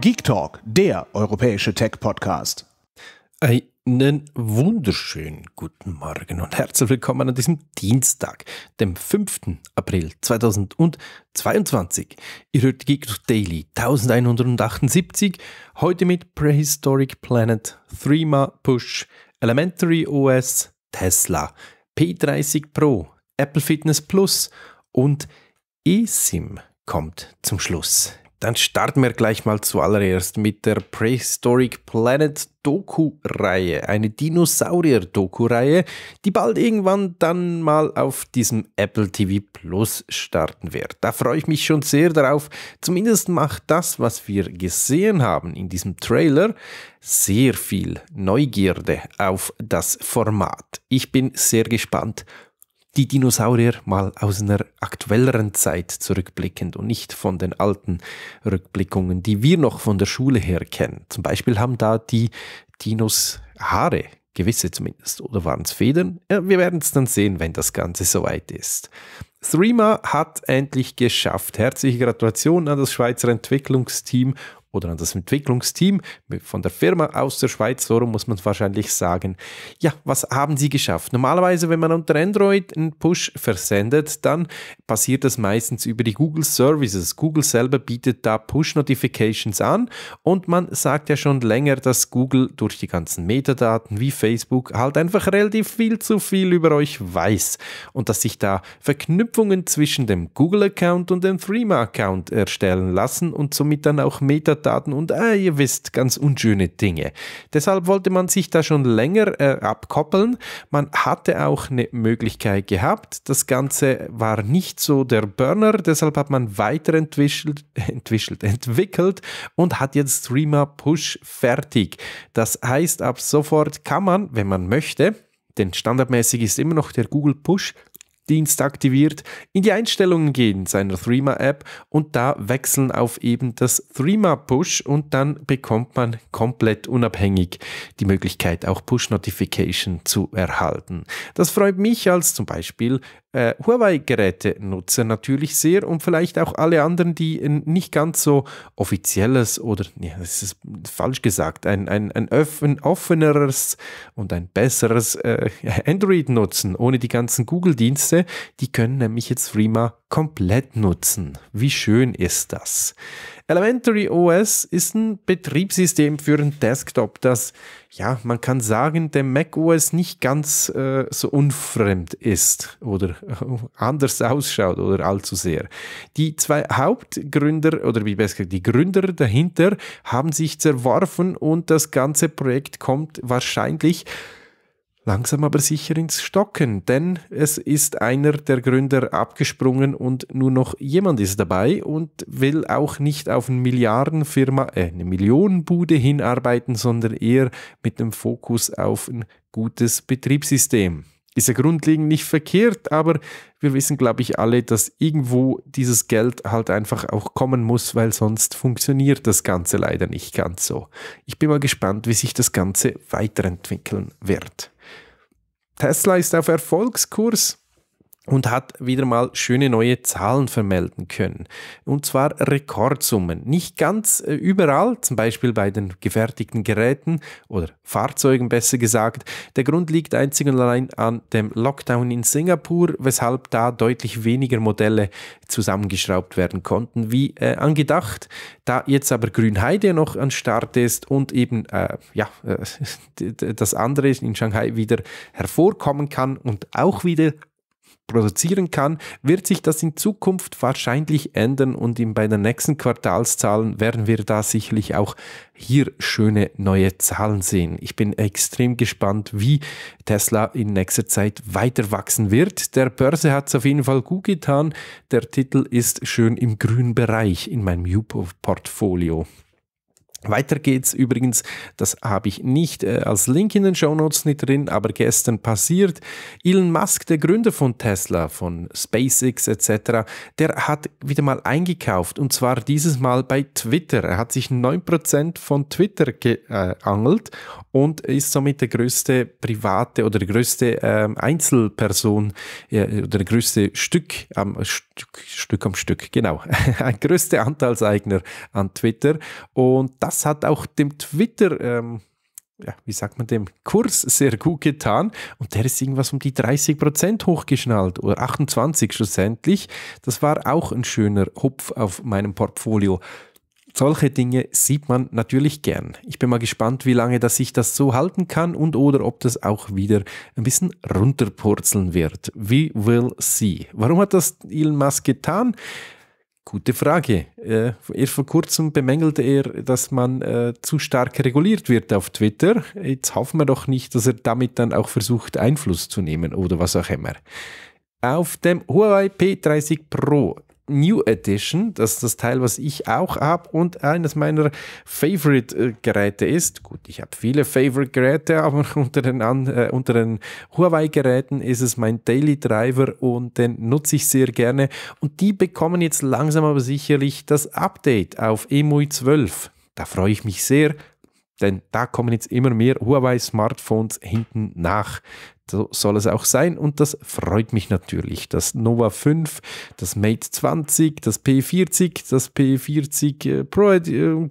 Geek Talk, der europäische Tech-Podcast. Einen wunderschönen guten Morgen und herzlich willkommen an diesem Dienstag, dem 5. April 2022. Ihr hört Geek Talk Daily 1178, heute mit Prehistoric Planet, Threema Push, Elementary OS, Tesla, P30 Pro, Apple Fitness Plus und eSIM kommt zum Schluss. Dann starten wir gleich mal zuallererst mit der Prehistoric Planet Doku-Reihe, eine Dinosaurier-Doku-Reihe, die bald irgendwann dann mal auf diesem Apple TV Plus starten wird. Da freue ich mich schon sehr darauf. Zumindest macht das, was wir gesehen haben in diesem Trailer, sehr viel Neugierde auf das Format. Ich bin sehr gespannt, die Dinosaurier mal aus einer aktuelleren Zeit zurückblickend und nicht von den alten Rückblickungen, die wir noch von der Schule her kennen. Zum Beispiel haben da die Dinos Haare, gewisse zumindest, oder waren es Federn? Ja, wir werden es dann sehen, wenn das Ganze soweit ist. Threema hat endlich geschafft. Herzliche Gratulation an das Schweizer Entwicklungsteam oder an das Entwicklungsteam von der Firma aus der Schweiz, so muss man wahrscheinlich sagen, ja, was haben sie geschafft? Normalerweise, wenn man unter Android einen Push versendet, dann passiert das meistens über die Google Services. Google selber bietet da Push-Notifications an und man sagt ja schon länger, dass Google durch die ganzen Metadaten wie Facebook halt einfach relativ viel zu viel über euch weiß und dass sich da Verknüpfungen zwischen dem Google-Account und dem Threema-Account erstellen lassen und somit dann auch Metadaten Metadaten und äh, ihr wisst, ganz unschöne Dinge. Deshalb wollte man sich da schon länger äh, abkoppeln. Man hatte auch eine Möglichkeit gehabt. Das Ganze war nicht so der Burner, deshalb hat man weiterentwickelt entwickelt, entwickelt und hat jetzt Streamer Push fertig. Das heißt, ab sofort kann man, wenn man möchte, denn standardmäßig ist immer noch der Google Push Dienst aktiviert, in die Einstellungen gehen seiner Threema-App und da wechseln auf eben das Threema-Push und dann bekommt man komplett unabhängig die Möglichkeit, auch Push-Notification zu erhalten. Das freut mich als zum Beispiel äh, huawei geräte nutzen natürlich sehr und vielleicht auch alle anderen, die ein nicht ganz so offizielles oder, ja, das ist falsch gesagt, ein, ein, ein offen, offeneres und ein besseres äh, Android nutzen, ohne die ganzen Google-Dienste, die können nämlich jetzt Freema komplett nutzen. Wie schön ist das? Elementary OS ist ein Betriebssystem für einen Desktop, das, ja, man kann sagen, dem Mac OS nicht ganz äh, so unfremd ist oder anders ausschaut oder allzu sehr. Die zwei Hauptgründer oder wie besser die Gründer dahinter haben sich zerworfen und das ganze Projekt kommt wahrscheinlich langsam aber sicher ins Stocken, denn es ist einer der Gründer abgesprungen und nur noch jemand ist dabei und will auch nicht auf eine Milliardenfirma, äh, eine Millionenbude hinarbeiten, sondern eher mit dem Fokus auf ein gutes Betriebssystem. Ist ja grundlegend nicht verkehrt, aber wir wissen, glaube ich, alle, dass irgendwo dieses Geld halt einfach auch kommen muss, weil sonst funktioniert das Ganze leider nicht ganz so. Ich bin mal gespannt, wie sich das Ganze weiterentwickeln wird. Tesla ist auf Erfolgskurs und hat wieder mal schöne neue Zahlen vermelden können. Und zwar Rekordsummen. Nicht ganz äh, überall, zum Beispiel bei den gefertigten Geräten oder Fahrzeugen besser gesagt. Der Grund liegt einzig und allein an dem Lockdown in Singapur, weshalb da deutlich weniger Modelle zusammengeschraubt werden konnten, wie äh, angedacht. Da jetzt aber Grünheide noch an Start ist und eben äh, ja, äh, das andere in Shanghai wieder hervorkommen kann und auch wieder produzieren kann, wird sich das in Zukunft wahrscheinlich ändern und bei den nächsten Quartalszahlen werden wir da sicherlich auch hier schöne neue Zahlen sehen. Ich bin extrem gespannt, wie Tesla in nächster Zeit weiter wachsen wird. Der Börse hat es auf jeden Fall gut getan. Der Titel ist schön im grünen Bereich in meinem Jupo-Portfolio. Weiter geht's übrigens, das habe ich nicht äh, als Link in den Shownotes nicht drin, aber gestern passiert. Elon Musk, der Gründer von Tesla, von SpaceX etc., der hat wieder mal eingekauft und zwar dieses Mal bei Twitter. Er hat sich 9% von Twitter geangelt äh, und ist somit der größte private oder der größte ähm, äh, Einzelperson oder der größte Stück am Stück, Stück am Stück, genau, ein größter Anteilseigner an Twitter und das das hat auch dem Twitter, ähm, ja, wie sagt man dem, Kurs sehr gut getan. Und der ist irgendwas um die 30 hochgeschnallt oder 28 schlussendlich. Das war auch ein schöner Hupf auf meinem Portfolio. Solche Dinge sieht man natürlich gern. Ich bin mal gespannt, wie lange das sich das so halten kann und oder ob das auch wieder ein bisschen runterpurzeln wird. We will see. Warum hat das Elon Musk getan? Gute Frage. Äh, erst vor kurzem bemängelte er, dass man äh, zu stark reguliert wird auf Twitter. Jetzt hoffen wir doch nicht, dass er damit dann auch versucht, Einfluss zu nehmen oder was auch immer. Auf dem Huawei P30 Pro New Edition. Das ist das Teil, was ich auch habe und eines meiner Favorite-Geräte äh, ist. Gut, ich habe viele Favorite-Geräte, aber unter den, äh, unter den Huawei-Geräten ist es mein Daily Driver und den nutze ich sehr gerne. Und die bekommen jetzt langsam aber sicherlich das Update auf EMUI 12. Da freue ich mich sehr denn da kommen jetzt immer mehr Huawei-Smartphones hinten nach. So soll es auch sein und das freut mich natürlich. Das Nova 5, das Mate 20, das P40, das P40 äh, Pro, äh,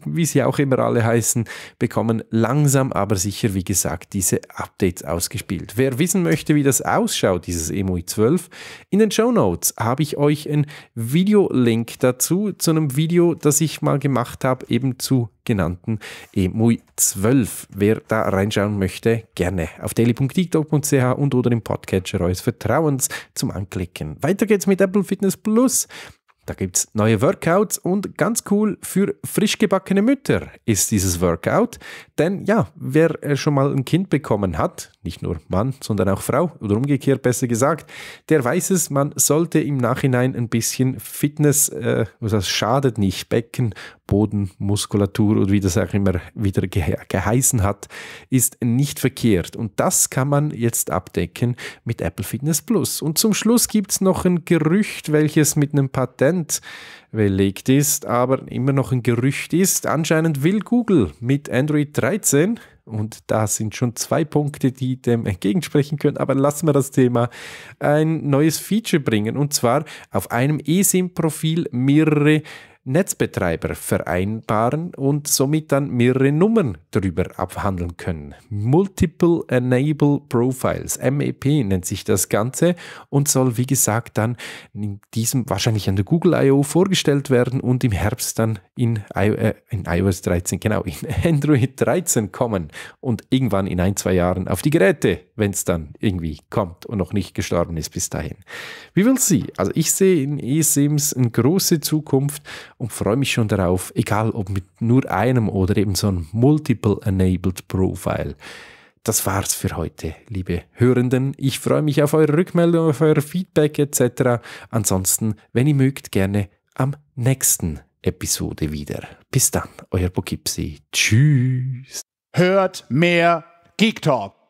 wie sie auch immer alle heißen, bekommen langsam aber sicher, wie gesagt, diese Updates ausgespielt. Wer wissen möchte, wie das ausschaut, dieses EMUI 12, in den Show Notes habe ich euch einen Videolink dazu, zu einem Video, das ich mal gemacht habe, eben zu genannten EMUI 12. Wer da reinschauen möchte, gerne auf daily.tiktok.ch und oder im Podcatcher eures Vertrauens zum Anklicken. Weiter geht's mit Apple Fitness Plus. Da gibt es neue Workouts und ganz cool für frisch gebackene Mütter ist dieses Workout. Denn ja, wer äh, schon mal ein Kind bekommen hat, nicht nur Mann, sondern auch Frau oder umgekehrt besser gesagt, der weiß es, man sollte im Nachhinein ein bisschen Fitness, äh, das schadet nicht, Becken, Boden, Muskulatur oder wie das auch immer wieder ge geheißen hat, ist nicht verkehrt. Und das kann man jetzt abdecken mit Apple Fitness Plus. Und zum Schluss gibt es noch ein Gerücht, welches mit einem Patent Prozent belegt ist, aber immer noch ein Gerücht ist. Anscheinend will Google mit Android 13 und da sind schon zwei Punkte, die dem entgegensprechen können. Aber lassen wir das Thema. Ein neues Feature bringen. Und zwar auf einem eSIM-Profil mehrere Netzbetreiber vereinbaren und somit dann mehrere Nummern darüber abhandeln können. Multiple Enable Profiles, MEP nennt sich das Ganze und soll, wie gesagt, dann in diesem wahrscheinlich an der Google I.O. vorgestellt werden und im Herbst dann in, I äh, in iOS 13, genau, in Android 13 kommen und irgendwann in ein, zwei Jahren auf die Geräte, wenn es dann irgendwie kommt und noch nicht gestorben ist bis dahin. Wie will sie? Also ich sehe in eSIMs eine große Zukunft und freue mich schon darauf, egal ob mit nur einem oder eben so einem Multiple Enabled Profile. Das war's für heute, liebe Hörenden. Ich freue mich auf eure Rückmeldung, auf euer Feedback etc. Ansonsten, wenn ihr mögt, gerne am nächsten Episode wieder. Bis dann, euer Bogipsi. Tschüss. Hört mehr Geek Talk.